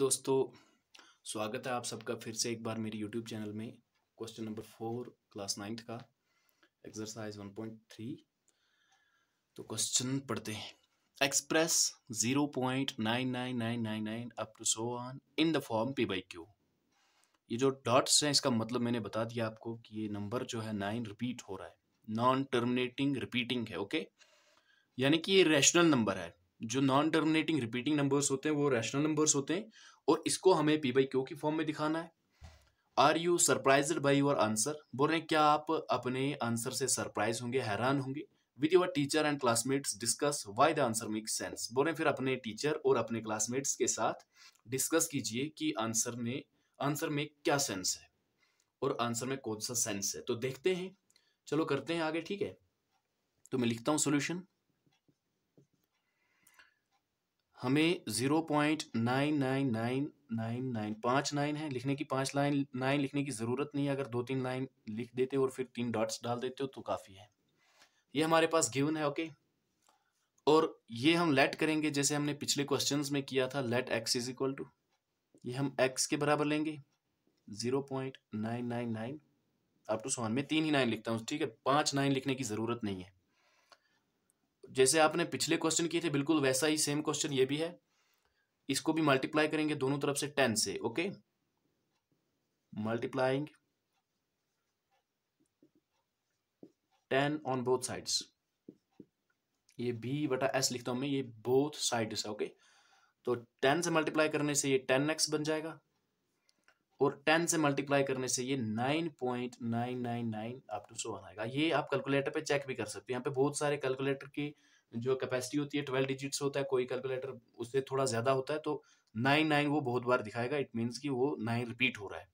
दोस्तों स्वागत है आप सबका फिर से एक बार मेरे यूट्यूब चैनल में question number four class ninth का एक्सरसाइज वन पॉइंट थ्री तो क्वेश्चन पढ़ते हैं express zero point nine nine nine nine nine up to so on in the form P by Q ये जो डॉट्स हैं इसका मतलब मैंने बता दिया आपको कि ये नंबर जो है नाइन रिपीट हो रहा है नॉन टर्मिनेटिंग रिपीटिंग है ओके यानी कि ये रैशनल नंबर है जो नॉन टर्मिनेटिंग रिपीटिंग नंबर्स होते हैं वो रैशनल नंबर्स होते हैं और इसको हमें पी बाई क्यू की फॉर्म में दिखाना है are you surprise by your answer बोल रहे हैं क्या आप अपने आंसर से सरप्राइज होंगे हैरान होंगे with your teacher and classmates discuss why the answer make sense बोल रहे हैं फिर अपने टीचर और अपने क्लासमेट्स के साथ डिस्कस कीजिए कि आंसर ने आंसर में क्या सेंस है और आंसर में कौन सा सेंस है तो देखते हैं चलो करते हैं आगे ठीक है तो मैं लिखता हूँ सोल्यूशन हमें zero point nine nine nine nine nine पाँच नाइन है लिखने की पाँच लाइन नाइन लिखने की ज़रूरत नहीं है अगर दो तीन लाइन लिख देते हो और फिर तीन डॉट्स डाल देते हो तो काफ़ी है ये हमारे पास गिवन है ओके और ये हम लेट करेंगे जैसे हमने पिछले क्वेश्चंस में किया था let X is equal to ये हम एक्स के बराबर लेंगे zero point nine nine nine up to so on में तीन ही नाइन लिखता हूँ ठीक है पाँच नाइन लिखने की ज़रूरत नहीं है जैसे आपने पिछले क्वेश्चन किए थे बिल्कुल वैसा ही सेम क्वेश्चन ये भी है इसको भी मल्टीप्लाई करेंगे दोनों तरफ से टेन से okay multiplying ten on both sides ये बी बटा एस लिखता हूं मैं ये बोथ साइड्स है ओके तो टेन से मल्टीप्लाई करने से ये टेन एक्स बन जाएगा और टेन से मल्टीप्लाई करने से ये nine point nine nine nine आप टू सो आएगा ये आप कैलकुलेटर पे चेक भी कर सकते हो यहाँ पे बहुत सारे कैलकुलेटर की जो कैपेसिटी होती है ट्वेल्व डिजिट्स होता है कोई कैलकुलेटर उससे थोड़ा ज़्यादा होता है तो नाइन नाइन वो बहुत बार दिखाएगा इट मीन्स कि वो नाइन रिपीट हो रहा है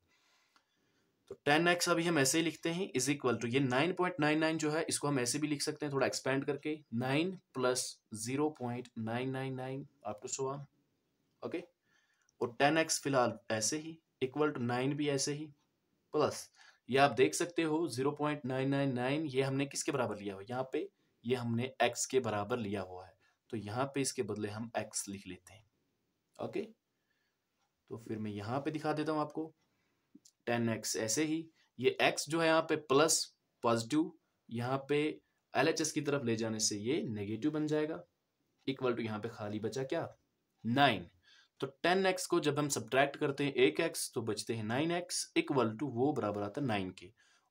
तो टेन एक्स अभी हम ऐसे ही लिखते हैं इज इक्वल टू ये नाइन पॉइंट नाइन नाइन जो है इसको हम ऐसे भी लिख सकते हैं थोड़ा एक्सपेंड करके nine plus zero point nine nine nine आप टू सो ओके और टेन एक्स फिलहाल ऐसे ही इक्वल टू नाइन भी ऐसे ही प्लस ये आप देख सकते हो zero point nine nine nine ये हमने किसके बराबर लिया हुआ यहाँ पे ये हमने एक्स के बराबर लिया हुआ है तो यहाँ पे इसके बदले हम एक्स लिख लेते हैं ओके तो फिर मैं यहाँ पे दिखा देता हूँ आपको टेन एक्स ऐसे ही ये एक्स जो है यहाँ पे प्लस पॉजिटिव यहाँ पे एल एच एस की तरफ ले जाने से ये नेगेटिव बन जाएगा इक्वल टू यहाँ पे खाली बचा क्या नाइन तो टेन एक्स को जब हम सब्ट्रैक्ट करते हैं एक एक्स तो बचते हैं नाइन एक्स इक्वल टू वो बराबर आता है नाइन के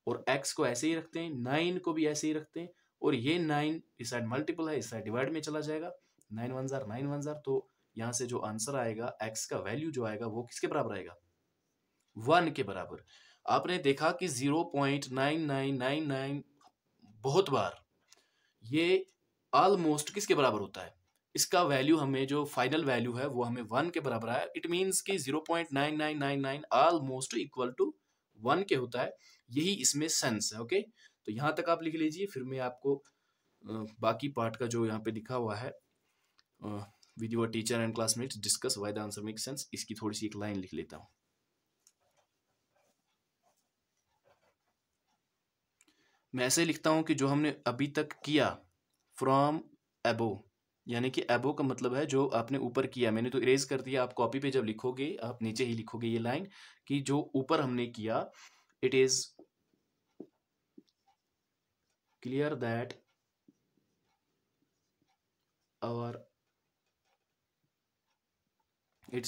और एक्स को ऐसे ही रखते हैं नाइन को भी ऐसे ही रखते हैं और ये नाइन इस साइड मल्टीपल है इस साइड डिवाइड में चला जाएगा नाइन वन जार नाइन वन जार तो यहाँ से जो आंसर आएगा एक्स का वैल्यू जो आएगा वो किसके बराबर आएगा वन के बराबर आपने देखा कि zero point nine nine nine nine बहुत बार ये ऑलमोस्ट किसके बराबर होता है इसका वैल्यू हमें जो फाइनल वैल्यू है वो हमें वन के बराबर आया इट मीन्स कि zero point nine nine nine nine almost equal to one के होता है यही इसमें सेंस है ओके तो यहाँ तक आप लिख लीजिए फिर मैं आपको बाकी पार्ट का जो यहाँ पे लिखा हुआ है with your teacher and classmates discuss why the answer make sense इसकी थोड़ी सी एक लाइन लिख लेता हूँ मैं ऐसे लिखता हूँ कि जो हमने अभी तक किया फ्रॉम एबो यानी कि एबो का मतलब है जो आपने ऊपर किया मैंने तो इरेज कर दिया आप कॉपी पे जब लिखोगे आप नीचे ही लिखोगे ये लाइन कि जो ऊपर हमने किया it is clear that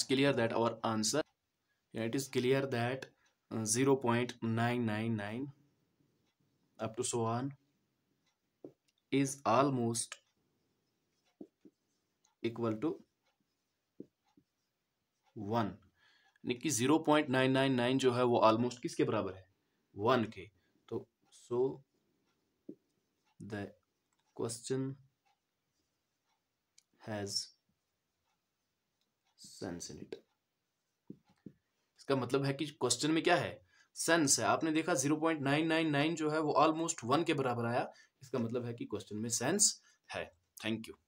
clear that our answer it is clear that zero point nine nine nine up to so one is almost equal to one यानी कि zero point nine nine nine जो है वो almost किसके बराबर है one के तो so the question has sense in it इसका मतलब है कि क्वेश्चन में क्या है सेंस है आपने देखा zero point nine nine nine जो है वो ऑलमोस्ट वन के बराबर आया इसका मतलब है कि क्वेश्चन में सेंस है थैंक यू